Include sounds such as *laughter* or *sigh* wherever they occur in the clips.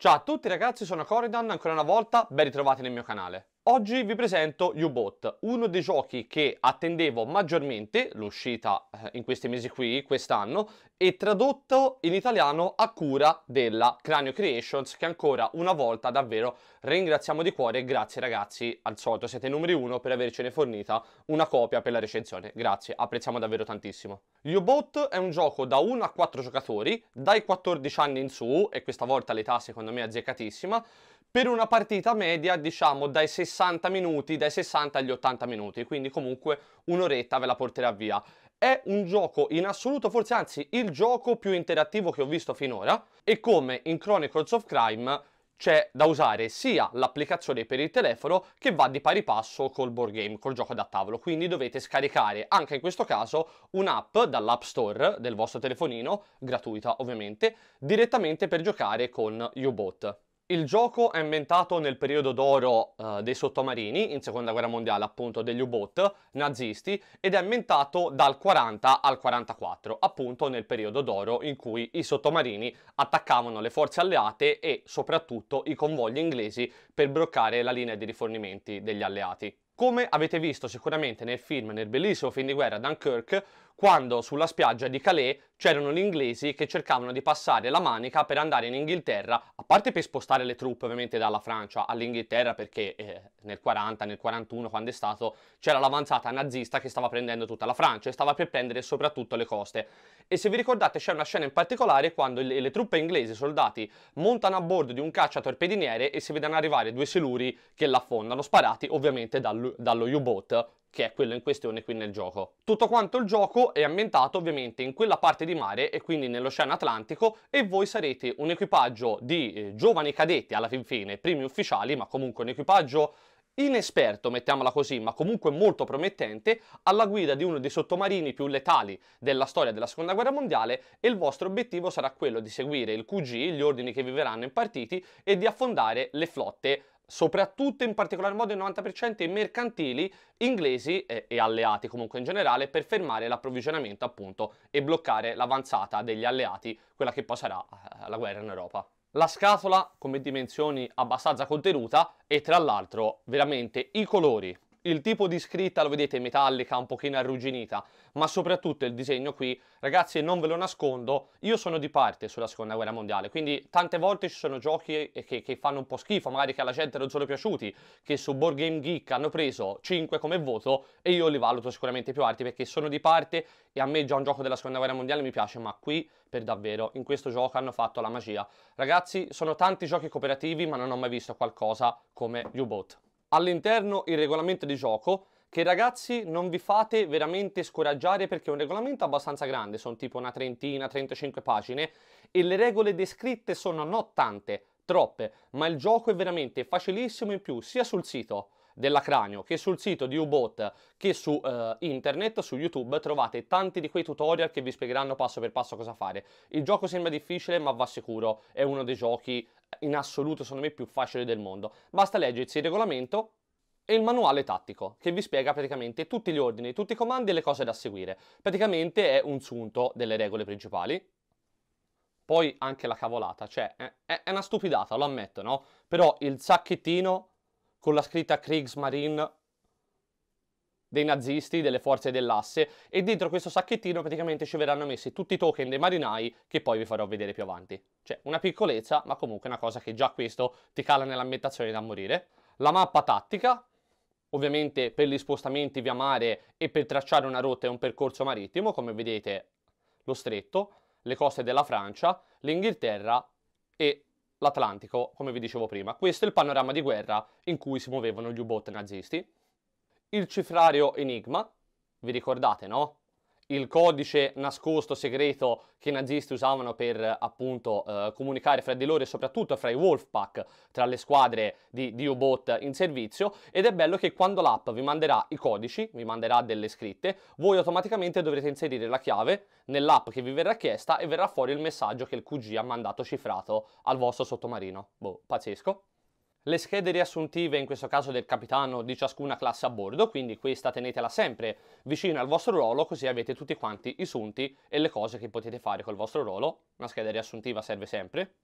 Ciao a tutti ragazzi, sono Coridan, ancora una volta ben ritrovati nel mio canale. Oggi vi presento U-Bot, uno dei giochi che attendevo maggiormente, l'uscita eh, in questi mesi qui, quest'anno, e tradotto in italiano a cura della Cranio Creations, che ancora una volta davvero ringraziamo di cuore. Grazie ragazzi, al solito siete i numeri uno per avercene fornita una copia per la recensione. Grazie, apprezziamo davvero tantissimo. U-Bot è un gioco da 1 a 4 giocatori, dai 14 anni in su, e questa volta l'età secondo me è azzeccatissima, per una partita media diciamo dai 60 minuti, dai 60 agli 80 minuti, quindi comunque un'oretta ve la porterà via. È un gioco in assoluto, forse anzi il gioco più interattivo che ho visto finora e come in Chronicles of Crime c'è da usare sia l'applicazione per il telefono che va di pari passo col board game, col gioco da tavolo, quindi dovete scaricare anche in questo caso un'app dall'app store del vostro telefonino, gratuita ovviamente, direttamente per giocare con U-Bot. Il gioco è inventato nel periodo d'oro uh, dei sottomarini, in seconda guerra mondiale appunto degli U-Boot nazisti, ed è inventato dal 40 al 44, appunto nel periodo d'oro in cui i sottomarini attaccavano le forze alleate e soprattutto i convogli inglesi per bloccare la linea di rifornimenti degli alleati. Come avete visto sicuramente nel film, nel bellissimo film di guerra Dunkirk, quando sulla spiaggia di Calais c'erano gli inglesi che cercavano di passare la manica per andare in Inghilterra, a parte per spostare le truppe ovviamente dalla Francia all'Inghilterra perché eh, nel 40, nel 41 quando è stato c'era l'avanzata nazista che stava prendendo tutta la Francia e stava per prendere soprattutto le coste. E se vi ricordate c'è una scena in particolare quando le, le truppe inglesi, i soldati, montano a bordo di un cacciatorpediniere e si vedono arrivare due siluri che l'affondano, sparati ovviamente dal, dallo U-boat che è quello in questione qui nel gioco. Tutto quanto il gioco è ambientato ovviamente in quella parte di mare e quindi nell'Oceano Atlantico e voi sarete un equipaggio di eh, giovani cadetti alla fin fine, primi ufficiali, ma comunque un equipaggio inesperto, mettiamola così, ma comunque molto promettente, alla guida di uno dei sottomarini più letali della storia della Seconda Guerra Mondiale e il vostro obiettivo sarà quello di seguire il QG, gli ordini che vi verranno impartiti e di affondare le flotte soprattutto in particolar modo il 90% i mercantili inglesi e, e, alleati comunque in generale per fermare l'approvvigionamento appunto e bloccare l'avanzata degli alleati, quella che poi sarà eh, la guerra in Europa. La scatola come dimensioni abbastanza contenuta e tra l'altro veramente i colori il tipo di scritta lo vedete metallica, un pochino arrugginita, ma soprattutto il disegno qui, ragazzi non ve lo nascondo, io sono di parte sulla seconda guerra mondiale, quindi tante volte ci sono giochi che, che fanno un po' schifo, magari che alla gente non sono piaciuti, che su Board Game Geek hanno preso 5 come voto e io li valuto sicuramente più alti perché sono di parte e a me già un gioco della seconda guerra mondiale mi piace, ma qui per davvero in questo gioco hanno fatto la magia. Ragazzi sono tanti giochi cooperativi ma non ho mai visto qualcosa come U-Boat all'interno il regolamento di gioco che ragazzi non vi fate veramente scoraggiare perché è un regolamento abbastanza grande, sono tipo una trentina, 35 pagine e le regole descritte sono non tante, troppe, ma il gioco è veramente facilissimo in più sia sul sito della cranio che sul sito di Ubot che su uh, internet, su YouTube, trovate tanti di quei tutorial che vi spiegheranno passo per passo cosa fare. Il gioco sembra difficile ma va sicuro, è uno dei giochi eh, in assoluto secondo me più facili del mondo. Basta leggersi il regolamento e il manuale tattico che vi spiega praticamente tutti gli ordini, tutti i comandi e le cose da seguire. Praticamente è un sunto delle regole principali, poi anche la cavolata, cioè è, una stupidata, lo ammetto, no? Però il sacchettino con la scritta Kriegsmarine dei nazisti, delle forze dell'asse e dentro questo sacchettino praticamente ci verranno messi tutti i token dei marinai che poi vi farò vedere più avanti. Cioè una piccolezza ma comunque una cosa che già questo ti cala nell'ambientazione da morire. La mappa tattica, ovviamente per gli spostamenti via mare e per tracciare una rotta e un percorso marittimo come vedete lo stretto, le coste della Francia, l'Inghilterra e l'Atlantico, come vi dicevo prima. Questo è il panorama di guerra in cui si muovevano gli U-boat nazisti. Il cifrario Enigma, vi ricordate, no? il codice nascosto segreto che i nazisti usavano per eh, appunto eh, comunicare fra di loro e soprattutto fra i Wolfpack, tra le squadre di, di U-Boat in servizio ed è bello che quando l'app vi manderà i codici, vi manderà delle scritte, voi automaticamente dovrete inserire la chiave nell'app che vi verrà chiesta e verrà fuori il messaggio che il QG ha mandato cifrato al vostro sottomarino. Boh, pazzesco le schede riassuntive in questo caso del capitano di ciascuna classe a bordo, quindi questa tenetela sempre vicino al vostro ruolo così avete tutti quanti i sunti e le cose che potete fare col vostro ruolo, una scheda riassuntiva serve sempre.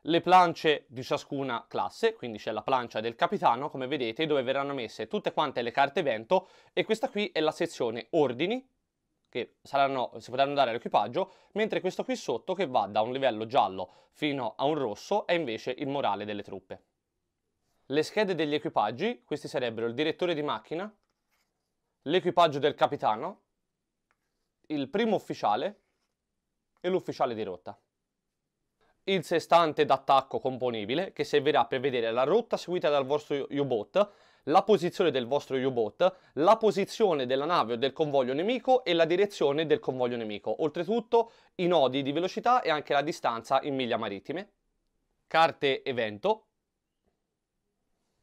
Le planche di ciascuna classe, quindi c'è la plancia del capitano come vedete dove verranno messe tutte quante le carte evento e questa qui è la sezione ordini che saranno, si potranno dare all'equipaggio, mentre questo qui sotto che va da un livello giallo fino a un rosso è invece il morale delle truppe. Le schede degli equipaggi, questi sarebbero il direttore di macchina, l'equipaggio del capitano, il primo ufficiale e l'ufficiale di rotta. Il sestante d'attacco componibile che servirà per vedere la rotta seguita dal vostro U-Boat, la posizione del vostro U-Boat, la posizione della nave o del convoglio nemico e la direzione del convoglio nemico. Oltretutto i nodi di velocità e anche la distanza in miglia marittime. Carte evento,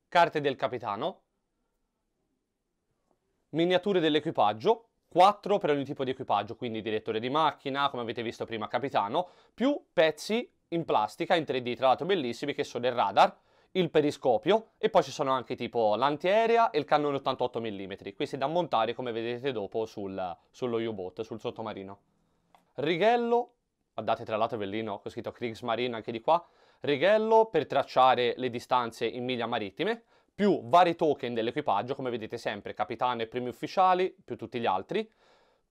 carte del capitano, miniature dell'equipaggio, 4 per ogni tipo di equipaggio, quindi direttore di macchina, come avete visto prima capitano, più pezzi in plastica in 3D, tra l'altro bellissimi, che sono il radar, il periscopio e poi ci sono anche tipo l'antiaerea e il cannone 88 mm, questi da montare come vedrete dopo sul, sullo U-Boat, sul sottomarino. Righello, guardate tra l'altro bellino, ho scritto Kriegsmarine anche di qua, righello per tracciare le distanze in miglia marittime, più vari token dell'equipaggio, come vedete sempre, capitano e primi ufficiali, più tutti gli altri,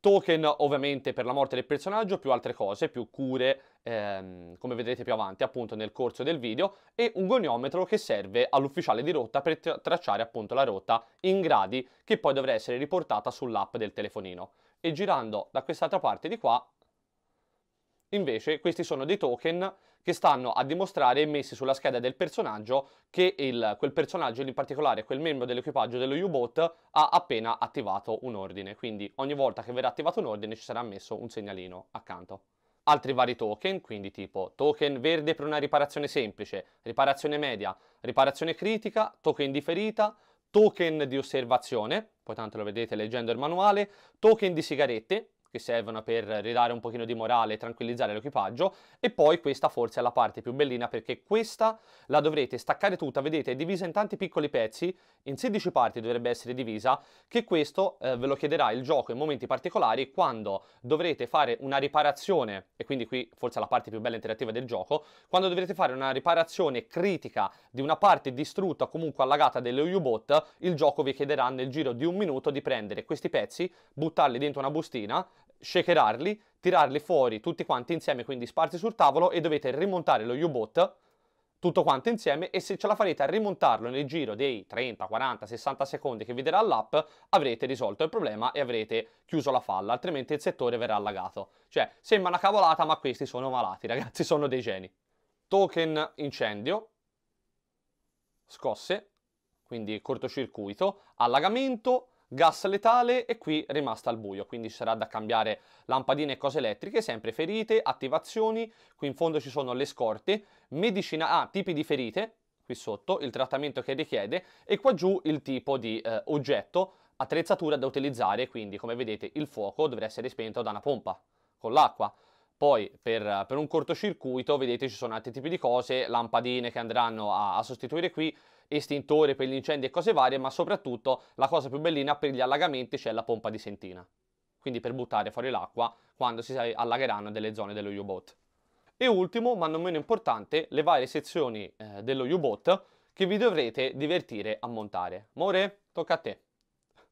token ovviamente per la morte del personaggio, più altre cose, più cure, ehm, come vedrete più avanti appunto nel corso del video, e un goniometro che serve all'ufficiale di rotta per tra tracciare appunto la rotta in gradi, che poi dovrà essere riportata sull'app del telefonino. E girando da quest'altra parte di qua Invece questi sono dei token che stanno a dimostrare messi sulla scheda del personaggio che il, quel personaggio, in particolare quel membro dell'equipaggio dello U-Boat, ha appena attivato un ordine. Quindi ogni volta che verrà attivato un ordine ci sarà messo un segnalino accanto altri vari token, quindi tipo token verde per una riparazione semplice, riparazione media, riparazione critica, token di ferita, token di osservazione, poi tanto lo vedete leggendo il manuale, token di sigarette, che servono per ridare un pochino di morale e tranquillizzare l'equipaggio e poi questa forse è la parte più bellina perché questa la dovrete staccare tutta, vedete è divisa in tanti piccoli pezzi, in 16 parti dovrebbe essere divisa, che questo eh, ve lo chiederà il gioco in momenti particolari quando dovrete fare una riparazione e quindi qui forse è la parte più bella interattiva del gioco, quando dovrete fare una riparazione critica di una parte distrutta o comunque allagata delle U-Bot, il gioco vi chiederà nel giro di un minuto di prendere questi pezzi, buttarli dentro una bustina, shakerarli, tirarli fuori tutti quanti insieme, quindi sparsi sul tavolo e dovete rimontare lo u bot tutto quanto insieme e se ce la farete a rimontarlo nel giro dei 30, 40, 60 secondi che vi darà l'app avrete risolto il problema e avrete chiuso la falla, altrimenti il settore verrà allagato. Cioè, sembra una cavolata ma questi sono malati *laughs* ragazzi, sono dei geni. Token incendio, scosse, quindi cortocircuito, allagamento, gas letale e qui rimasta al buio, quindi ci sarà da cambiare lampadine e cose elettriche, sempre ferite, attivazioni, qui in fondo ci sono le scorte, medicina A, ah, tipi di ferite, qui sotto, il trattamento che richiede e qua giù il tipo di eh, oggetto, attrezzatura da utilizzare, quindi come vedete il fuoco dovrà essere spento da una pompa con l'acqua. Poi per, per, un cortocircuito, vedete, ci sono altri tipi di cose, lampadine che andranno a, a sostituire qui, estintore per gli incendi e cose varie, ma soprattutto la cosa più bellina per gli allagamenti c'è la pompa di sentina, quindi per buttare fuori l'acqua quando si eh, allagheranno delle zone dello U-Boat. E ultimo, ma non meno importante, le varie sezioni eh, dello U-Boat che vi dovrete divertire a montare. More, tocca a te.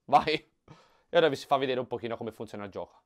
Vai! E ora vi si fa vedere un pochino come funziona il gioco.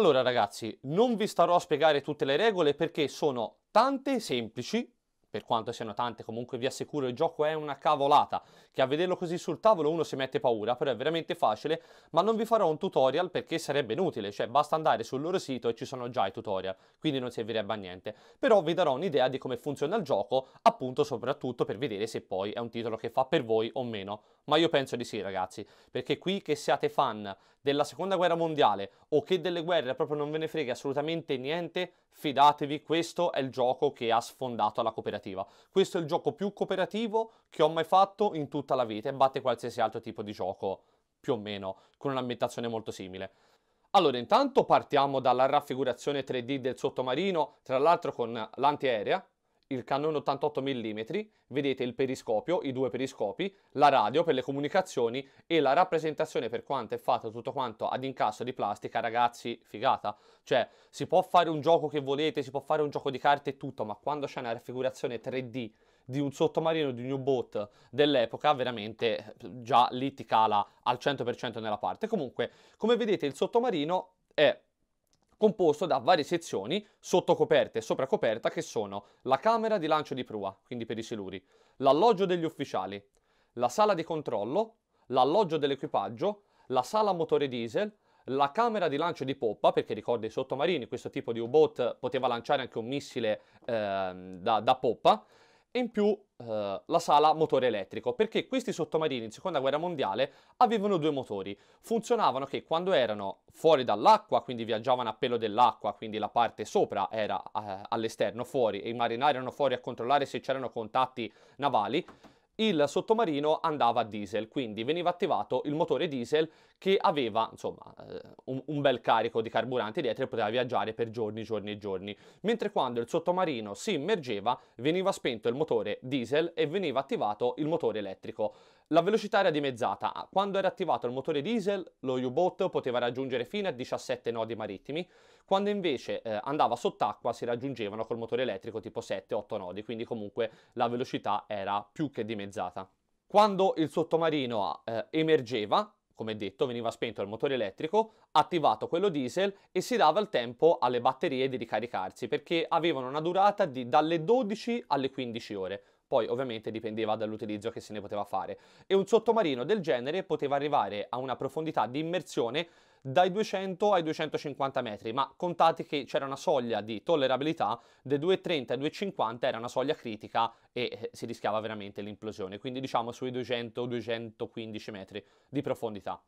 Allora ragazzi, non vi starò a spiegare tutte le regole perché sono tante semplici, per quanto siano tante, comunque vi assicuro il gioco è una cavolata, che a vederlo così sul tavolo uno si mette paura, però è veramente facile, ma non vi farò un tutorial perché sarebbe inutile, cioè basta andare sul loro sito e ci sono già i tutorial, quindi non servirebbe a niente. Però vi darò un'idea di come funziona il gioco, appunto soprattutto per vedere se poi è un titolo che fa per voi o meno. Ma io penso di sì ragazzi, perché qui che siate fan della seconda guerra mondiale o che delle guerre proprio non ve ne frega assolutamente niente, fidatevi, questo è il gioco che ha sfondato la cooperativa. Questo è il gioco più cooperativo che ho mai fatto in tutta la vita e batte qualsiasi altro tipo di gioco, più o meno, con un'ambientazione molto simile. Allora, intanto partiamo dalla raffigurazione 3D del sottomarino, tra l'altro con l'antiaerea, il cannone 88 mm, vedete il periscopio, i due periscopi, la radio per le comunicazioni e la rappresentazione per quanto è fatto tutto quanto ad incasso di plastica, ragazzi, figata. Cioè, si può fare un gioco che volete, si può fare un gioco di carte e tutto, ma quando c'è una raffigurazione 3D di un sottomarino di un U-Boat dell'epoca, veramente già lì ti cala al 100% nella parte. Comunque, come vedete, il sottomarino è composto da varie sezioni sottocoperta e sopracoperta che sono la camera di lancio di prua, quindi per i siluri, l'alloggio degli ufficiali, la sala di controllo, l'alloggio dell'equipaggio, la sala motore diesel, la camera di lancio di poppa, perché ricorda i sottomarini, questo tipo di U-boat poteva lanciare anche un missile eh, da, da poppa, e in più eh, la sala motore elettrico, perché questi sottomarini in seconda guerra mondiale avevano due motori. Funzionavano che quando erano fuori dall'acqua, quindi viaggiavano a pelo dell'acqua, quindi la parte sopra era eh, all'esterno fuori e i marinai erano fuori a controllare se c'erano contatti navali, il sottomarino andava a diesel, quindi veniva attivato il motore diesel che aveva insomma eh, un, un bel carico di carburante dietro e poteva viaggiare per giorni, giorni e giorni, mentre quando il sottomarino si immergeva veniva spento il motore diesel e veniva attivato il motore elettrico. La velocità era dimezzata. Quando era attivato il motore diesel, lo U-Boat poteva raggiungere fino a 17 nodi marittimi, quando invece eh, andava sott'acqua si raggiungevano col motore elettrico tipo 7-8 nodi, quindi comunque la velocità era più che dimezzata. Quando il sottomarino eh, emergeva, come detto, veniva spento il motore elettrico, attivato quello diesel e si dava il tempo alle batterie di ricaricarsi perché avevano una durata di dalle 12 alle 15 ore poi ovviamente dipendeva dall'utilizzo che se ne poteva fare. E un sottomarino del genere poteva arrivare a una profondità di immersione dai 200 ai 250 metri, ma contate che c'era una soglia di tollerabilità, dei 230 ai 250 era una soglia critica e eh, si rischiava veramente l'implosione, quindi diciamo sui 200-215 metri di profondità.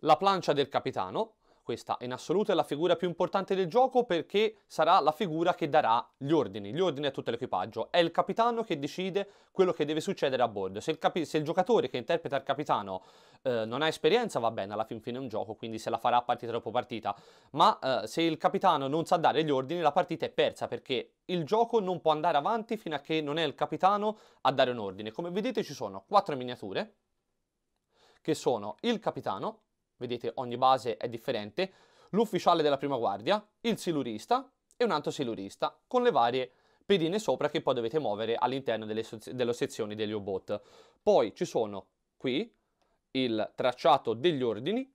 La plancia del capitano, questa in assoluto è la figura più importante del gioco perché sarà la figura che darà gli ordini, gli ordini a tutto l'equipaggio. È il capitano che decide quello che deve succedere a bordo. Se il, capi- se il giocatore che interpreta il capitano eh, non ha esperienza va bene, alla fin fine è un gioco, quindi se la farà partita dopo partita. Ma eh, se il capitano non sa dare gli ordini la partita è persa perché il gioco non può andare avanti fino a che non è il capitano a dare un ordine. Come vedete ci sono quattro miniature che sono il capitano, vedete ogni base è differente, l'ufficiale della prima guardia, il silurista e un altro silurista con le varie pedine sopra che poi dovete muovere all'interno delle, delle sezioni degli U-Bot. Poi ci sono qui il tracciato degli ordini,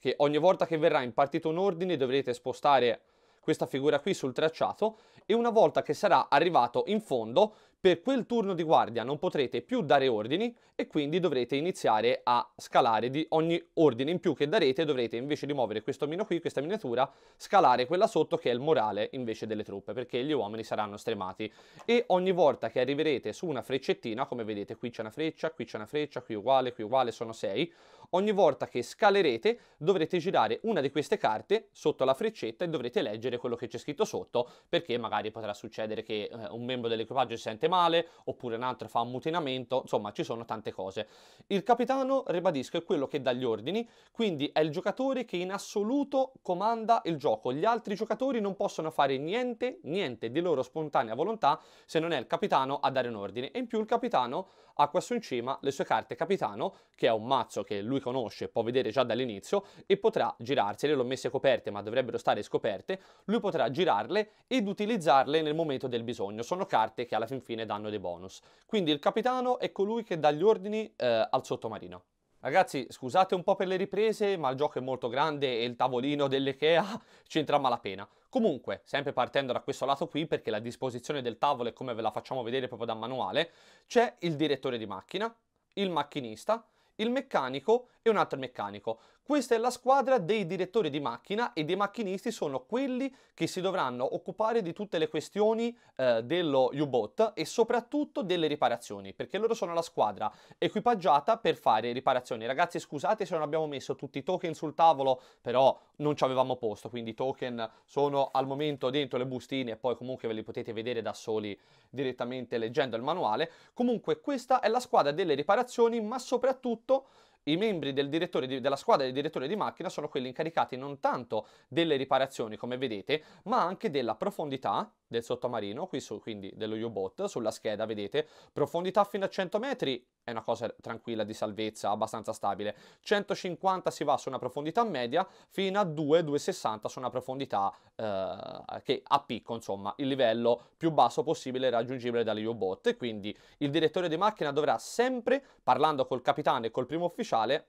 che ogni volta che verrà impartito un ordine dovrete spostare questa figura qui sul tracciato e una volta che sarà arrivato in fondo per quel turno di guardia non potrete più dare ordini e quindi dovrete iniziare a scalare di ogni ordine in più che darete dovrete invece di muovere questo omino qui, questa miniatura, scalare quella sotto che è il morale invece delle truppe perché gli uomini saranno stremati e ogni volta che arriverete su una freccettina, come vedete qui c'è una freccia, qui c'è una freccia, qui uguale, qui uguale, sono 6, ogni volta che scalerete dovrete girare una di queste carte sotto la freccetta e dovrete leggere quello che c'è scritto sotto perché magari potrà succedere che eh, un membro dell'equipaggio si sente male male, oppure un altro fa un mutinamento, insomma ci sono tante cose. Il capitano, ribadisco, è quello che dà gli ordini, quindi è il giocatore che in assoluto comanda il gioco. Gli altri giocatori non possono fare niente, niente di loro spontanea volontà se non è il capitano a dare un ordine. E in più il capitano ha qua su in cima le sue carte capitano, che è un mazzo che lui conosce, può vedere già dall'inizio, e potrà girarsele, l'ho messe coperte ma dovrebbero stare scoperte, lui potrà girarle ed utilizzarle nel momento del bisogno. Sono carte che alla fin fine fine danno dei bonus. Quindi il capitano è colui che dà gli ordini eh, al sottomarino. Ragazzi, scusate un po' per le riprese, ma il gioco è molto grande e il tavolino dell'IKEA *laughs* c'entra malapena. Comunque, sempre partendo da questo lato qui, perché la disposizione del tavolo è come ve la facciamo vedere proprio da manuale, c'è il direttore di macchina, il macchinista, il meccanico e un altro meccanico. Questa è la squadra dei direttori di macchina e dei macchinisti sono quelli che si dovranno occupare di tutte le questioni eh, dello u bot e soprattutto delle riparazioni, perché loro sono la squadra equipaggiata per fare riparazioni. Ragazzi, scusate se non abbiamo messo tutti i token sul tavolo, però non ci avevamo posto, quindi i token sono al momento dentro le bustine e poi comunque ve li potete vedere da soli direttamente leggendo il manuale. Comunque questa è la squadra delle riparazioni, ma soprattutto i membri del di, della squadra del direttore di macchina sono quelli incaricati non tanto delle riparazioni, come vedete, ma anche della profondità del sottomarino, qui su, quindi dello U-Boat, sulla scheda vedete, profondità fino a 100 metri è una cosa tranquilla di salvezza, abbastanza stabile. 150 si va su una profondità media, fino a 2-260 su una profondità eh, che a picco, insomma, il livello più basso possibile raggiungibile dalle U-Bot. Quindi il direttore di macchina dovrà sempre, parlando col capitano e col primo ufficiale,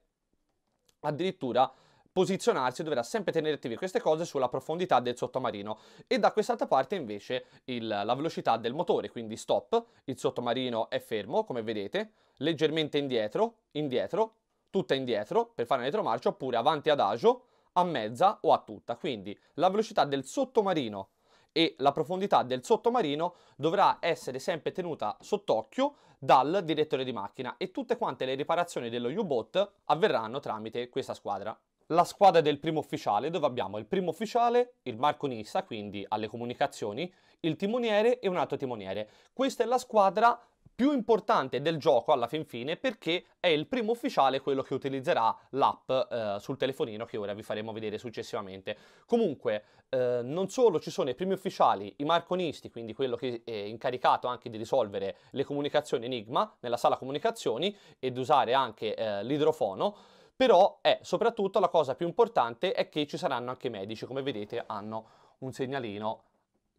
addirittura posizionarsi dovrà sempre tenere attivi queste cose sulla profondità del sottomarino e da quest'altra parte invece il, la velocità del motore, quindi stop, il sottomarino è fermo come vedete, leggermente indietro, indietro, tutta indietro per fare una retromarcia oppure avanti ad agio, a mezza o a tutta, quindi la velocità del sottomarino e la profondità del sottomarino dovrà essere sempre tenuta sott'occhio dal direttore di macchina e tutte quante le riparazioni dello U-Boat avverranno tramite questa squadra la squadra del primo ufficiale, dove abbiamo il primo ufficiale, il marconista, quindi alle comunicazioni, il timoniere e un altro timoniere. Questa è la squadra più importante del gioco alla fin fine perché è il primo ufficiale quello che utilizzerà l'app eh, sul telefonino che ora vi faremo vedere successivamente. Comunque eh, non solo ci sono i primi ufficiali, i marconisti, quindi quello che è incaricato anche di risolvere le comunicazioni Enigma nella sala comunicazioni ed usare anche eh, l'idrofono, però è eh, soprattutto la cosa più importante è che ci saranno anche i medici, come vedete hanno un segnalino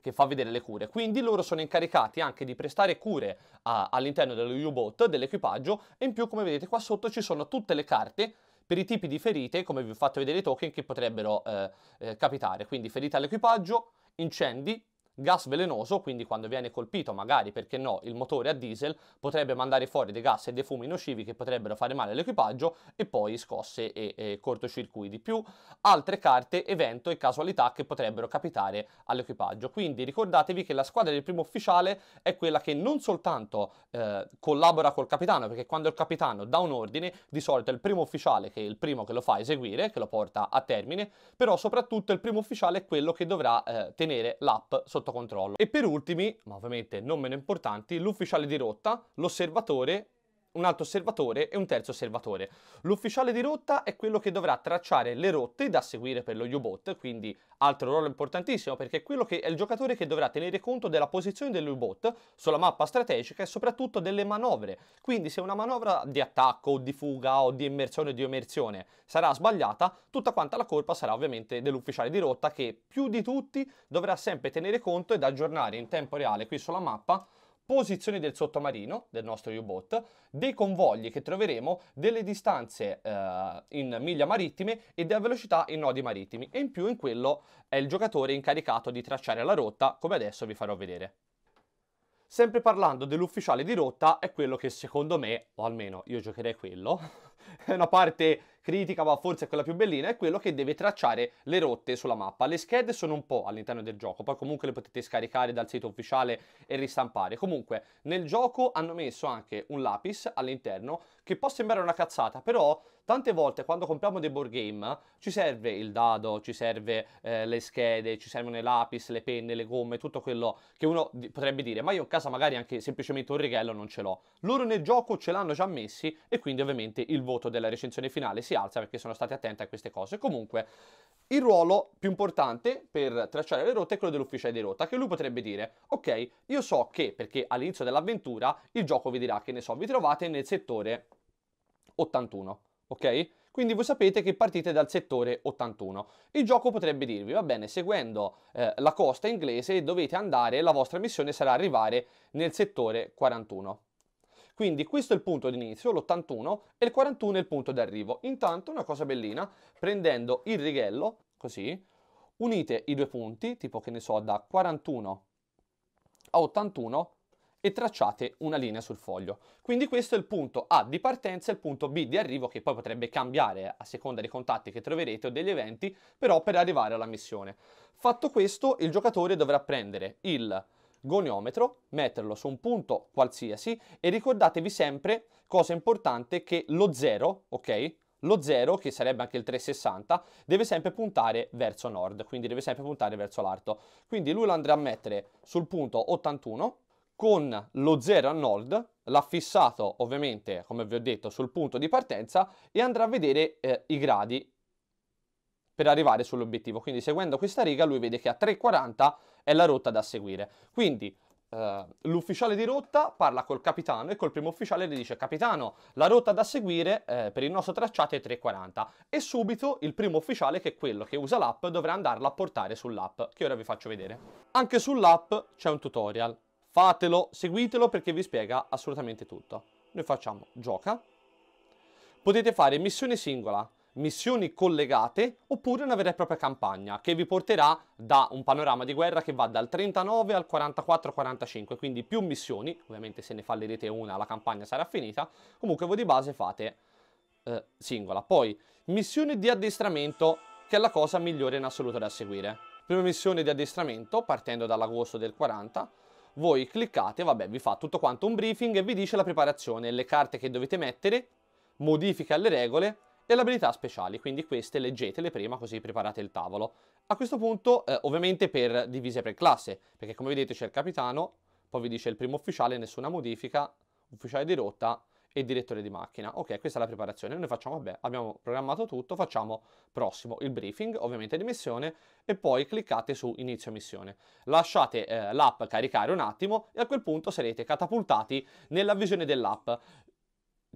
che fa vedere le cure. Quindi loro sono incaricati anche di prestare cure a, all'interno dello U-Boat, dell'equipaggio, e in più, come vedete qua sotto, ci sono tutte le carte per i tipi di ferite, come vi ho fatto vedere i token, che potrebbero eh, eh, capitare. Quindi ferite all'equipaggio, incendi, Gas velenoso, quindi quando viene colpito magari, perché no, il motore a diesel potrebbe mandare fuori dei gas e dei fumi nocivi che potrebbero fare male all'equipaggio e poi scosse e, e cortocircuiti, più altre carte, evento e casualità che potrebbero capitare all'equipaggio. Quindi ricordatevi che la squadra del primo ufficiale è quella che non soltanto eh, collabora col capitano, perché quando il capitano dà un ordine, di solito è il primo ufficiale che è il primo che lo fa eseguire, che lo porta a termine, però soprattutto il primo ufficiale è quello che dovrà eh, tenere l'app sotto sotto controllo. E per ultimi, ma ovviamente non meno importanti, l'ufficiale di rotta, l'osservatore un altro osservatore e un terzo osservatore. L'ufficiale di rotta è quello che dovrà tracciare le rotte da seguire per lo U-Boat, quindi altro ruolo importantissimo perché è quello che è il giocatore che dovrà tenere conto della posizione dell'U-Boat sulla mappa strategica e soprattutto delle manovre. Quindi se una manovra di attacco o di fuga o di immersione o di immersione sarà sbagliata, tutta quanta la colpa sarà ovviamente dell'ufficiale di rotta che più di tutti dovrà sempre tenere conto ed aggiornare in tempo reale qui sulla mappa posizioni del sottomarino, del nostro U-Boat, dei convogli che troveremo, delle distanze eh, in miglia marittime e della velocità in nodi marittimi e in più in quello è il giocatore incaricato di tracciare la rotta, come adesso vi farò vedere. Sempre parlando dell'ufficiale di rotta, è quello che secondo me, o almeno io giocherei quello, è *laughs* una parte critica, ma forse è quella più bellina, è quello che deve tracciare le rotte sulla mappa. Le schede sono un po' all'interno del gioco, poi comunque le potete scaricare dal sito ufficiale e ristampare. Comunque, nel gioco hanno messo anche un lapis all'interno, che può sembrare una cazzata, però tante volte quando compriamo dei board game ci serve il dado, ci serve eh, le schede, ci servono i lapis, le penne, le gomme, tutto quello che uno potrebbe dire, ma io in casa magari anche semplicemente un righello non ce l'ho. Loro nel gioco ce l'hanno già messi e quindi ovviamente il voto voto della recensione finale si alza perché sono stati attenti a queste cose. Comunque, il ruolo più importante per tracciare le rotte è quello dell'ufficiale di rotta, che lui potrebbe dire, ok, io so che, perché all'inizio dell'avventura il gioco vi dirà che ne so, vi trovate nel settore 81, ok? Quindi voi sapete che partite dal settore 81. Il gioco potrebbe dirvi, va bene, seguendo eh, la costa inglese dovete andare, la vostra missione sarà arrivare nel settore 41. Quindi questo è il punto d'inizio, l'81, e il 41 è il punto d'arrivo. Intanto una cosa bellina, prendendo il righello, così, unite i due punti, tipo che ne so, da 41 a 81, e tracciate una linea sul foglio. Quindi questo è il punto A di partenza e il punto B di arrivo che poi potrebbe cambiare a seconda dei contatti che troverete o degli eventi, però per arrivare alla missione. Fatto questo, il giocatore dovrà prendere il goniometro, metterlo su un punto qualsiasi e ricordatevi sempre, cosa importante, che lo 0, ok? Lo 0, che sarebbe anche il 360, deve sempre puntare verso nord, quindi deve sempre puntare verso l'alto. Quindi lui lo andrà a mettere sul punto 81 con lo 0 a nord, l'ha fissato ovviamente, come vi ho detto, sul punto di partenza e andrà a vedere eh, i gradi per arrivare sull'obiettivo. Quindi seguendo questa riga lui vede che a 3,40 è la rotta da seguire. Quindi Uh, l'ufficiale di rotta parla col capitano e col primo ufficiale gli dice capitano la rotta da seguire eh, per il nostro tracciato è 340 e subito il primo ufficiale che è quello che usa l'app dovrà andarlo a portare sull'app che ora vi faccio vedere anche sull'app c'è un tutorial fatelo seguitelo perché vi spiega assolutamente tutto noi facciamo gioca potete fare missione singola missioni collegate oppure una vera e propria campagna che vi porterà da un panorama di guerra che va dal 39 al 44-45, quindi più missioni, ovviamente se ne fallirete una la campagna sarà finita, comunque voi di base fate eh, singola. Poi missioni di addestramento che è la cosa migliore in assoluto da seguire. Prima missione di addestramento, partendo dall'agosto del 40, voi cliccate, vabbè, vi fa tutto quanto un briefing e vi dice la preparazione, le carte che dovete mettere, modifiche alle regole e le abilità speciali, quindi queste leggetele prima così preparate il tavolo. A questo punto eh, ovviamente per divise per classe, perché come vedete c'è il capitano, poi vi dice il primo ufficiale, nessuna modifica, ufficiale di rotta e direttore di macchina. Ok, questa è la preparazione, noi facciamo, vabbè, abbiamo programmato tutto, facciamo prossimo il briefing, ovviamente di missione, e poi cliccate su inizio missione. Lasciate eh, l'app caricare un attimo e a quel punto sarete catapultati nella visione dell'app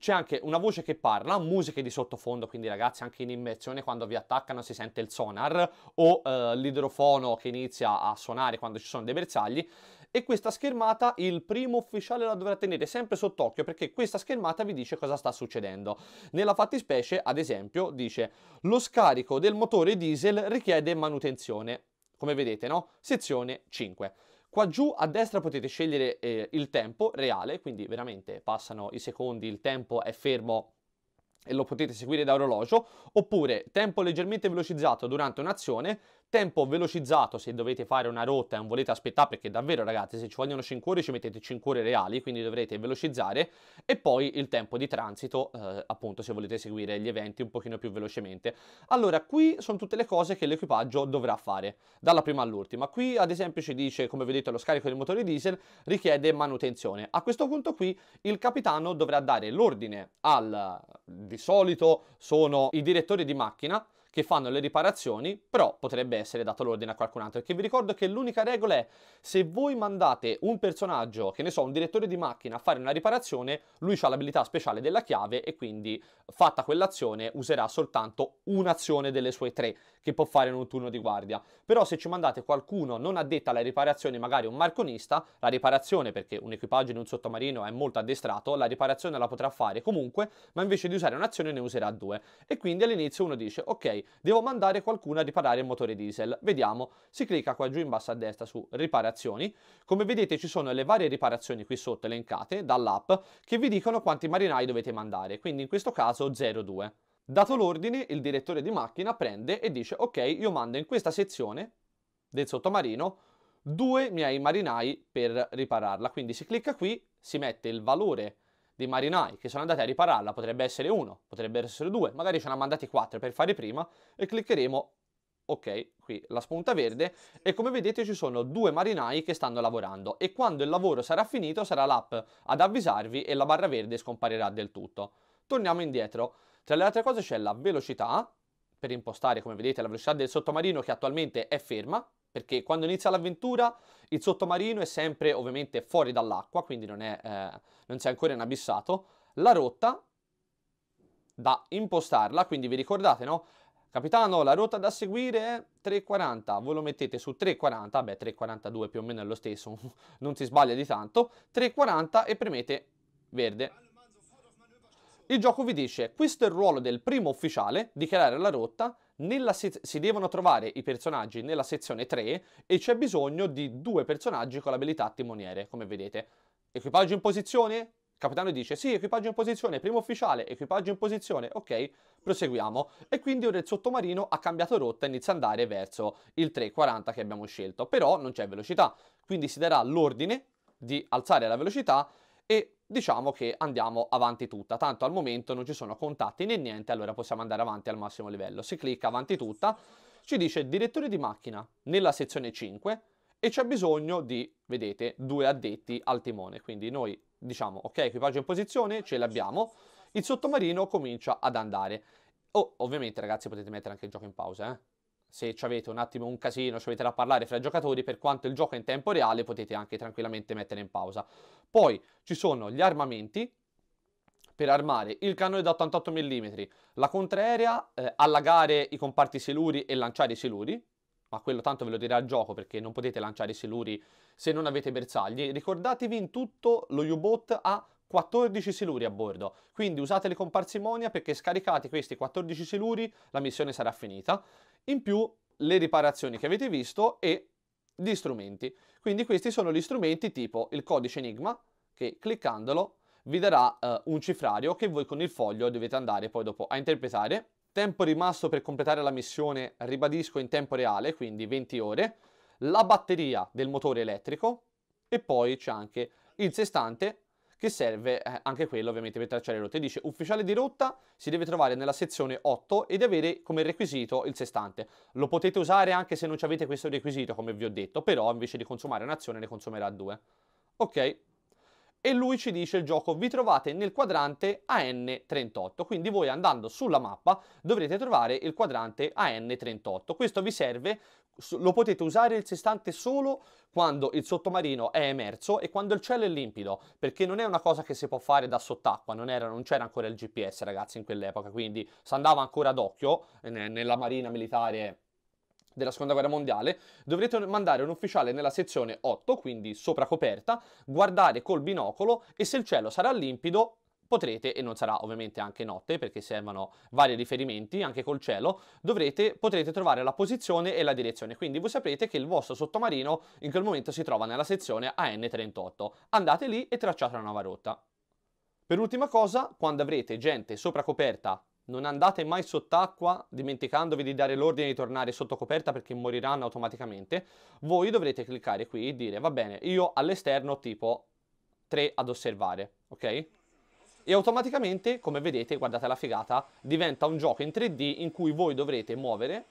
c'è anche una voce che parla, musiche di sottofondo, quindi ragazzi anche in immersione quando vi attaccano si sente il sonar o eh, l'idrofono che inizia a suonare quando ci sono dei bersagli e questa schermata il primo ufficiale la dovrà tenere sempre sott'occhio perché questa schermata vi dice cosa sta succedendo. Nella fattispecie, ad esempio, dice lo scarico del motore diesel richiede manutenzione, come vedete, no? Sezione 5. Qua giù a destra potete scegliere eh, il tempo reale, quindi veramente passano i secondi, il tempo è fermo e lo potete seguire da orologio, oppure tempo leggermente velocizzato durante un'azione, tempo velocizzato se dovete fare una rotta e non volete aspettare perché davvero ragazzi se ci vogliono 5 ore ci mettete 5 ore reali quindi dovrete velocizzare e poi il tempo di transito eh, appunto se volete seguire gli eventi un pochino più velocemente allora qui sono tutte le cose che l'equipaggio dovrà fare dalla prima all'ultima qui ad esempio ci dice come vedete lo scarico dei motori diesel richiede manutenzione a questo punto qui il capitano dovrà dare l'ordine al di solito sono i direttori di macchina che fanno le riparazioni, però potrebbe essere dato l'ordine a qualcun altro. Perché vi ricordo che l'unica regola è se voi mandate un personaggio, che ne so, un direttore di macchina a fare una riparazione, lui ha l'abilità speciale della chiave e quindi fatta quell'azione userà soltanto un'azione delle sue tre, che può fare in un turno di guardia. Però se ci mandate qualcuno non addetto alla riparazione, magari un marconista, la riparazione, perché un equipaggio in un sottomarino è molto addestrato, la riparazione la potrà fare comunque, ma invece di usare un'azione ne userà due. E quindi all'inizio uno dice, ok, devo mandare qualcuno a riparare il motore diesel. Vediamo, si clicca qua giù in basso a destra su riparazioni. Come vedete ci sono le varie riparazioni qui sotto elencate dall'app che vi dicono quanti marinai dovete mandare, quindi in questo caso 0,2. Dato l'ordine, il direttore di macchina prende e dice ok, io mando in questa sezione del sottomarino due miei marinai per ripararla. Quindi si clicca qui, si mette il valore dei marinai che sono andati a ripararla, potrebbe essere uno, potrebbe essere due, magari ce ne ha mandati quattro per fare prima e cliccheremo ok, qui la spunta verde e come vedete ci sono due marinai che stanno lavorando e quando il lavoro sarà finito sarà l'app ad avvisarvi e la barra verde scomparirà del tutto. Torniamo indietro. Tra le altre cose c'è la velocità, per impostare come vedete la velocità del sottomarino che attualmente è ferma, perché quando inizia l'avventura il sottomarino è sempre ovviamente fuori dall'acqua, quindi non, è, eh, non si è ancora inabissato, la rotta da impostarla, quindi vi ricordate no? Capitano, la rotta da seguire è 3,40, voi lo mettete su 3,40, beh 3,42 più o meno è lo stesso, *laughs* non si sbaglia di tanto, 3,40 e premete verde. Il gioco vi dice questo è il ruolo del primo ufficiale, dichiarare la rotta, se- si devono trovare i personaggi nella sezione 3 e c'è bisogno di due personaggi con l'abilità timoniere, come vedete. Equipaggio in posizione? capitano dice sì, equipaggio in posizione, primo ufficiale, equipaggio in posizione, ok, proseguiamo. E quindi ora il sottomarino ha cambiato rotta e inizia ad andare verso il 340 che abbiamo scelto, però non c'è velocità, quindi si darà l'ordine di alzare la velocità e diciamo che andiamo avanti tutta, tanto al momento non ci sono contatti né niente, allora possiamo andare avanti al massimo livello. Si clicca avanti tutta, ci dice direttore di macchina nella sezione 5 e c'è bisogno di, vedete, due addetti al timone, quindi noi diciamo ok, equipaggio in posizione, ce l'abbiamo, il sottomarino comincia ad andare. Oh, ovviamente ragazzi potete mettere anche il gioco in pausa, eh? se avete un attimo un casino, ci avete da parlare fra i giocatori, per quanto il gioco è in tempo reale potete anche tranquillamente mettere in pausa. Poi ci sono gli armamenti, per armare il cannone da 88 mm, la contraerea, eh, allagare i comparti siluri e lanciare i siluri, ma quello tanto ve lo dirà il gioco perché non potete lanciare i siluri se non avete bersagli. Ricordatevi in tutto lo U-Boat ha 14 siluri a bordo, quindi usateli con parsimonia perché scaricate questi 14 siluri la missione sarà finita in più le riparazioni che avete visto e gli strumenti. Quindi questi sono gli strumenti tipo il codice Enigma, che cliccandolo vi darà eh, un cifrario che voi con il foglio dovete andare poi dopo a interpretare. Tempo rimasto per completare la missione, ribadisco, in tempo reale, quindi 20 ore. La batteria del motore elettrico e poi c'è anche il sestante che serve eh, anche quello ovviamente per tracciare le rotte. Dice ufficiale di rotta si deve trovare nella sezione 8 ed avere come requisito il sestante. Lo potete usare anche se non avete questo requisito come vi ho detto, però invece di consumare un'azione ne consumerà due. Ok? E lui ci dice il gioco vi trovate nel quadrante AN38, quindi voi andando sulla mappa dovrete trovare il quadrante AN38. Questo vi serve lo potete usare il sestante solo quando il sottomarino è emerso e quando il cielo è limpido, perché non è una cosa che si può fare da sott'acqua, non, era, non c'era ancora il GPS ragazzi in quell'epoca, quindi si andava ancora d'occhio eh, nella marina militare della seconda guerra mondiale, dovrete mandare un ufficiale nella sezione 8, quindi sopra coperta, guardare col binocolo e se il cielo sarà limpido potrete, e non sarà ovviamente anche notte perché servono vari riferimenti anche col cielo, dovrete, potrete trovare la posizione e la direzione, quindi voi saprete che il vostro sottomarino in quel momento si trova nella sezione AN38. Andate lì e tracciate la nuova rotta. Per ultima cosa, quando avrete gente sopra coperta non andate mai sott'acqua dimenticandovi di dare l'ordine di tornare sotto coperta perché moriranno automaticamente, voi dovrete cliccare qui e dire va bene, io all'esterno tipo 3 ad osservare, ok? e automaticamente, come vedete, guardate la figata, diventa un gioco in 3D in cui voi dovrete muovere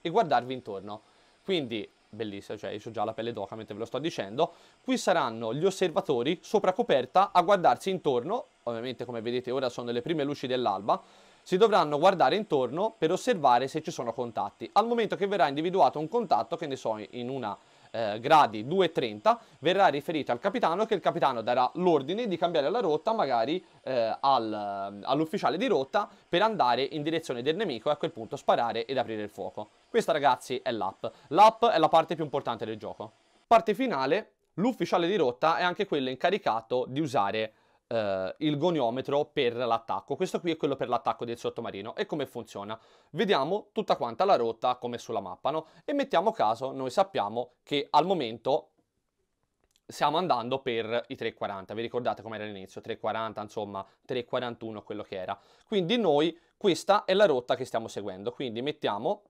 e guardarvi intorno. Quindi, bellissimo, cioè io ho già la pelle d'oca mentre ve lo sto dicendo, qui saranno gli osservatori sopra coperta a guardarsi intorno, ovviamente come vedete ora sono le prime luci dell'alba, si dovranno guardare intorno per osservare se ci sono contatti. Al momento che verrà individuato un contatto, che ne so, in una eh, gradi 2.30 verrà riferito al capitano che il capitano darà l'ordine di cambiare la rotta magari eh, al, all'ufficiale di rotta per andare in direzione del nemico e a quel punto sparare ed aprire il fuoco. Questa ragazzi è l'app. L'app è la parte più importante del gioco. Parte finale, l'ufficiale di rotta è anche quello incaricato di usare eh, il goniometro per l'attacco. Questo qui è quello per l'attacco del sottomarino. E come funziona? Vediamo tutta quanta la rotta come sulla mappa, no? E mettiamo caso, noi sappiamo che al momento stiamo andando per i 3,40. Vi ricordate com'era all'inizio? 3,40, insomma, 3,41 quello che era. Quindi noi, questa è la rotta che stiamo seguendo. Quindi mettiamo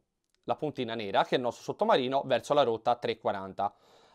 la puntina nera, che è il nostro sottomarino, verso la rotta 3,40.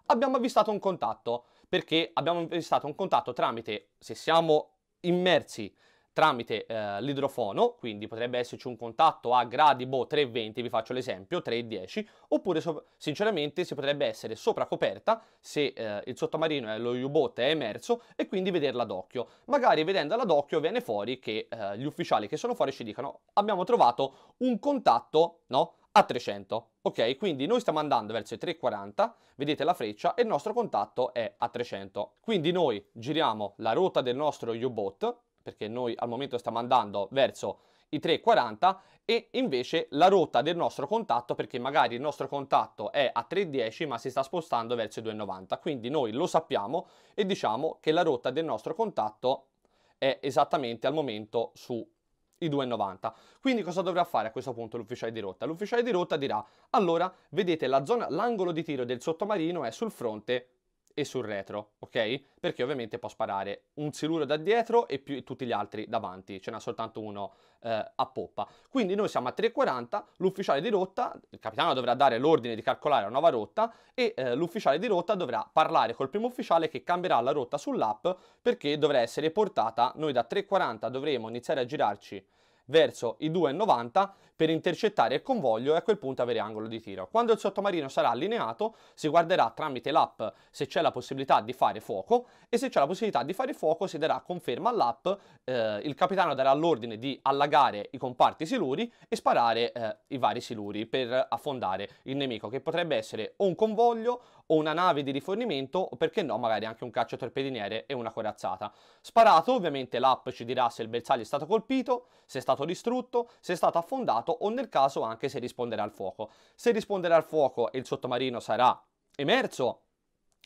Abbiamo avvistato un contatto perché abbiamo interessato un contatto tramite, se siamo immersi tramite eh, l'idrofono, quindi potrebbe esserci un contatto a gradi boh, 3,20, vi faccio l'esempio, 3,10, oppure so sinceramente si potrebbe essere sopra coperta se eh, il sottomarino e lo U-boat è emerso e quindi vederla d'occhio. Magari vedendola d'occhio viene fuori che eh, gli ufficiali che sono fuori ci dicano abbiamo trovato un contatto, no? a 300. Ok, quindi noi stiamo andando verso i 340, vedete la freccia e il nostro contatto è a 300. Quindi noi giriamo la ruota del nostro U-Boat, perché noi al momento stiamo andando verso i 340 e invece la rotta del nostro contatto perché magari il nostro contatto è a 310 ma si sta spostando verso i 290 quindi noi lo sappiamo e diciamo che la rotta del nostro contatto è esattamente al momento su i 2,90. Quindi cosa dovrà fare a questo punto l'ufficiale di rotta? L'ufficiale di rotta dirà, allora, vedete, l'angolo di tiro del sottomarino è sul fronte e sul retro, ok? Perché ovviamente può sparare un siluro da dietro e, più, e tutti gli altri davanti, ce n'è soltanto uno eh, a poppa. Quindi noi siamo a 3.40, l'ufficiale di rotta, il capitano dovrà dare l'ordine di calcolare la nuova rotta e eh, l'ufficiale di rotta dovrà parlare col primo ufficiale che cambierà la rotta sull'app perché dovrà essere portata, noi da 3.40 dovremo iniziare a girarci verso i 2,90 per intercettare il convoglio e a quel punto avere angolo di tiro. Quando il sottomarino sarà allineato si guarderà tramite l'app se c'è la possibilità di fare fuoco e se c'è la possibilità di fare fuoco si darà conferma all'app, eh, il capitano darà l'ordine di allagare i comparti siluri e sparare eh, i vari siluri per affondare il nemico che potrebbe essere o un convoglio o una nave di rifornimento o perché no magari anche un cacciatorpediniere e una corazzata. Sparato ovviamente l'app ci dirà se il bersaglio è stato colpito, se è stato distrutto, se è stato affondato armato o nel caso anche se risponderà al fuoco. Se risponderà al fuoco e il sottomarino sarà emerso,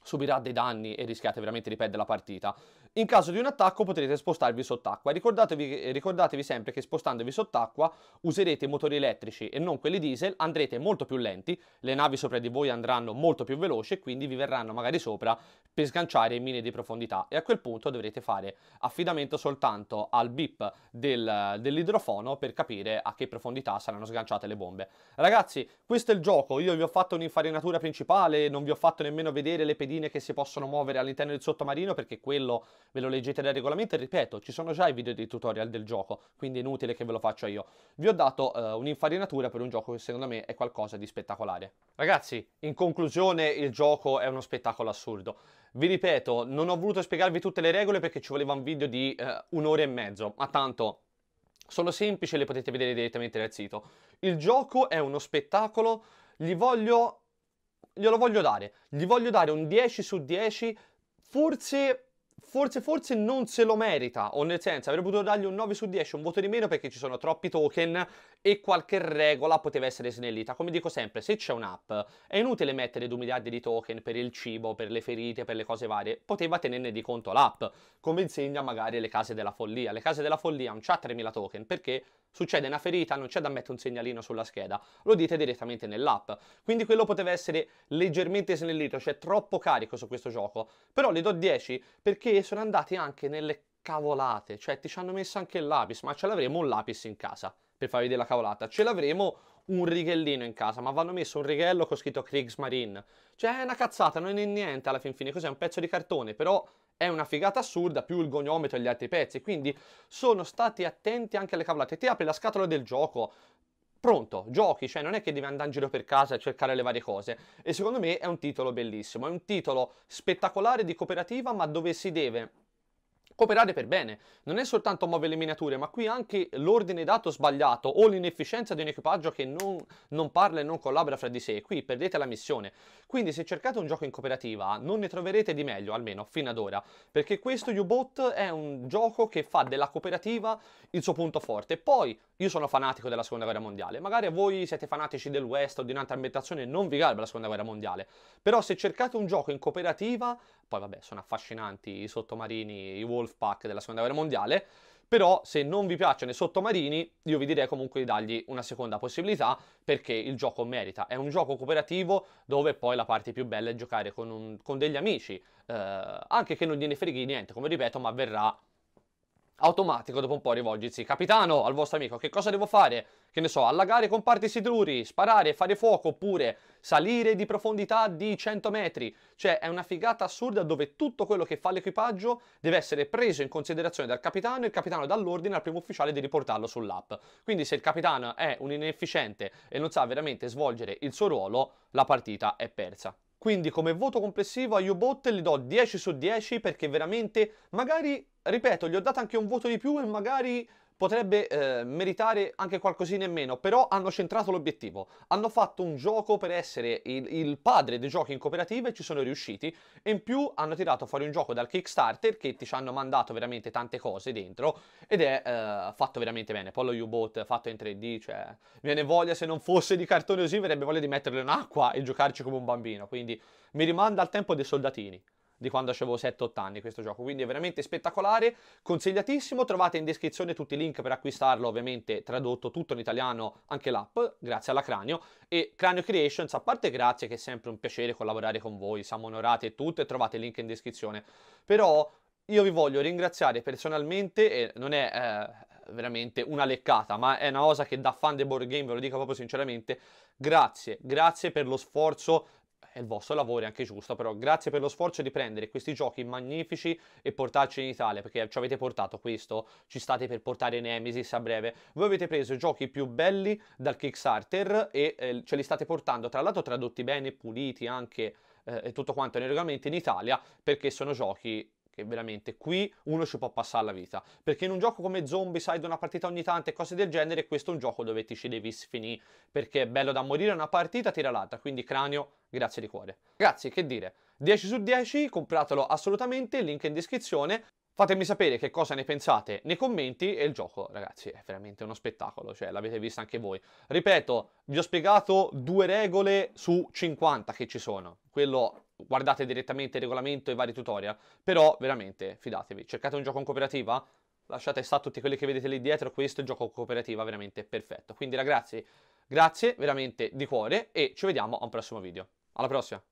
subirà dei danni e rischiate veramente di perdere la partita. In caso di un attacco potrete spostarvi sott'acqua. Ricordatevi, eh, ricordatevi sempre che spostandovi sott'acqua userete i motori elettrici e non quelli diesel, andrete molto più lenti, le navi sopra di voi andranno molto più veloci e quindi vi verranno magari sopra per sganciare mine di profondità e a quel punto dovrete fare affidamento soltanto al bip del, dell'idrofono per capire a che profondità saranno sganciate le bombe. Ragazzi, questo è il gioco, io vi ho fatto un'infarinatura principale, non vi ho fatto nemmeno vedere le pedine che si possono muovere all'interno del sottomarino perché quello ve lo leggete dal regolamento e ripeto, ci sono già i video dei tutorial del gioco, quindi è inutile che ve lo faccia io. Vi ho dato eh, un'infarinatura per un gioco che secondo me è qualcosa di spettacolare. Ragazzi, in conclusione il gioco è uno spettacolo assurdo. Vi ripeto, non ho voluto spiegarvi tutte le regole perché ci voleva un video di eh, un'ora e mezzo, ma tanto sono semplici e le potete vedere direttamente dal sito. Il gioco è uno spettacolo, gli voglio... glielo voglio dare. Gli voglio dare un 10 su 10, forse forse forse non se lo merita, o nel senso avrei potuto dargli un 9 su 10, un voto di meno perché ci sono troppi token e qualche regola poteva essere snellita. Come dico sempre, se c'è un'app è inutile mettere due miliardi di token per il cibo, per le ferite, per le cose varie, poteva tenerne di conto l'app, come insegna magari le case della follia. Le case della follia non c'ha 3000 token perché succede una ferita, non c'è da mettere un segnalino sulla scheda, lo dite direttamente nell'app. Quindi quello poteva essere leggermente snellito, c'è cioè troppo carico su questo gioco, però le do 10 perché sono andati anche nelle cavolate, cioè ti ci hanno messo anche il lapis, ma ce l'avremo un lapis in casa per farvi vedere la cavolata. Ce l'avremo un righellino in casa, ma vanno messo un righello con scritto Kriegsmarine. Cioè è una cazzata, non è niente alla fin fine, cos'è un pezzo di cartone, però è una figata assurda, più il goniometro e gli altri pezzi, quindi sono stati attenti anche alle cavolate. Ti apri la scatola del gioco, pronto, giochi, cioè non è che devi andare in giro per casa e cercare le varie cose. E secondo me è un titolo bellissimo, è un titolo spettacolare di cooperativa, ma dove si deve Cooperare per bene. Non è soltanto muovere le miniature, ma qui anche l'ordine dato sbagliato o l'inefficienza di un equipaggio che non, non, parla e non collabora fra di sé. Qui perdete la missione. Quindi se cercate un gioco in cooperativa non ne troverete di meglio, almeno fino ad ora, perché questo U-Boat è un gioco che fa della cooperativa il suo punto forte. Poi io sono fanatico della Seconda Guerra Mondiale, magari voi siete fanatici del West o di un'altra ambientazione non vi garba la Seconda Guerra Mondiale, però se cercate un gioco in cooperativa poi vabbè, sono affascinanti i sottomarini, i Wolfpack della Seconda Guerra Mondiale, però se non vi piacciono i sottomarini io vi direi comunque di dargli una seconda possibilità perché il gioco merita. È un gioco cooperativo dove poi la parte più bella è giocare con, un, con degli amici, eh, anche che non gliene freghi niente, come ripeto, ma verrà automatico dopo un po' rivolgersi, capitano, al vostro amico, che cosa devo fare? Che ne so, allagare con parti sidruri, sparare, fare fuoco, oppure salire di profondità di 100 metri. Cioè, è una figata assurda dove tutto quello che fa l'equipaggio deve essere preso in considerazione dal capitano e il capitano dall'ordine al primo ufficiale di riportarlo sull'app. Quindi se il capitano è un inefficiente e non sa veramente svolgere il suo ruolo, la partita è persa. Quindi come voto complessivo a U-Bot gli do 10 su 10 perché veramente, magari, ripeto, gli ho dato anche un voto di più e magari potrebbe eh, meritare anche qualcosina in meno, però hanno centrato l'obiettivo. Hanno fatto un gioco per essere il, il, padre dei giochi in cooperativa e ci sono riusciti, e in più hanno tirato fuori un gioco dal Kickstarter che ti ci hanno mandato veramente tante cose dentro ed è eh, fatto veramente bene. Poi lo U-Boat fatto in 3D, cioè viene voglia se non fosse di cartone così, verrebbe voglia di metterlo in acqua e giocarci come un bambino, quindi mi rimanda al tempo dei soldatini di quando avevo 7-8 anni questo gioco, quindi è veramente spettacolare, consigliatissimo, trovate in descrizione tutti i link per acquistarlo, ovviamente tradotto tutto in italiano, anche l'app, grazie alla Cranio, e Cranio Creations, a parte grazie che è sempre un piacere collaborare con voi, siamo onorati e tutto, e trovate il link in descrizione, però io vi voglio ringraziare personalmente, e non è eh, veramente una leccata, ma è una cosa che da fan dei board game ve lo dico proprio sinceramente, grazie, grazie per lo sforzo e il vostro lavoro è anche giusto, però grazie per lo sforzo di prendere questi giochi magnifici e portarci in Italia, perché ci avete portato questo, ci state per portare Nemesis a breve. Voi avete preso i giochi più belli dal Kickstarter e eh, ce li state portando, tra l'altro tradotti bene, puliti anche eh, e tutto quanto energamente in Italia, perché sono giochi che veramente qui uno ci può passare la vita. Perché in un gioco come Zombie, sai, una partita ogni tanto e cose del genere, questo è un gioco dove ti ci devi sfinire. Perché è bello da morire una partita, tira l'altra. Quindi cranio, grazie di cuore. Grazie, che dire. 10 su 10, compratelo assolutamente, link in descrizione. Fatemi sapere che cosa ne pensate nei commenti e il gioco, ragazzi, è veramente uno spettacolo, cioè l'avete visto anche voi. Ripeto, vi ho spiegato due regole su 50 che ci sono, quello guardate direttamente il regolamento e i vari tutorial, però veramente fidatevi, cercate un gioco in cooperativa, lasciate stare tutti quelli che vedete lì dietro, questo è il gioco in cooperativa veramente perfetto. Quindi ragazzi, grazie veramente di cuore e ci vediamo a un prossimo video. Alla prossima!